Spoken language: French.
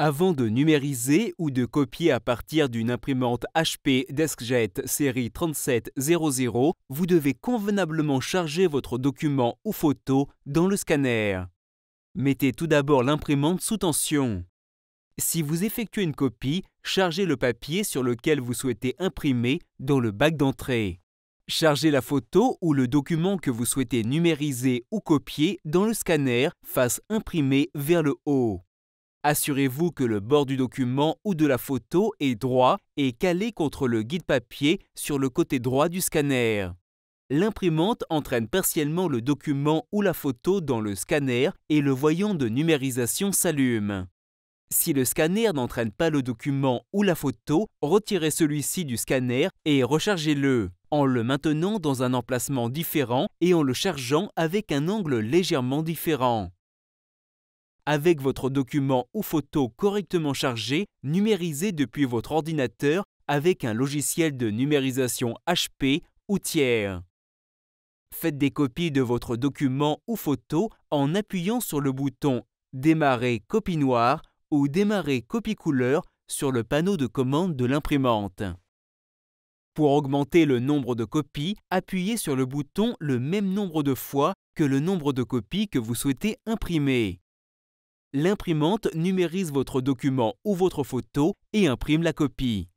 Avant de numériser ou de copier à partir d'une imprimante HP DeskJet série 3700, vous devez convenablement charger votre document ou photo dans le scanner. Mettez tout d'abord l'imprimante sous tension. Si vous effectuez une copie, chargez le papier sur lequel vous souhaitez imprimer dans le bac d'entrée. Chargez la photo ou le document que vous souhaitez numériser ou copier dans le scanner face imprimée vers le haut. Assurez-vous que le bord du document ou de la photo est droit et calé contre le guide papier sur le côté droit du scanner. L'imprimante entraîne partiellement le document ou la photo dans le scanner et le voyant de numérisation s'allume. Si le scanner n'entraîne pas le document ou la photo, retirez celui-ci du scanner et rechargez-le en le maintenant dans un emplacement différent et en le chargeant avec un angle légèrement différent avec votre document ou photo correctement chargé, numérisé depuis votre ordinateur avec un logiciel de numérisation HP ou tiers. Faites des copies de votre document ou photo en appuyant sur le bouton Démarrer copie noire ou Démarrer copie couleur sur le panneau de commande de l'imprimante. Pour augmenter le nombre de copies, appuyez sur le bouton le même nombre de fois que le nombre de copies que vous souhaitez imprimer. L'imprimante numérise votre document ou votre photo et imprime la copie.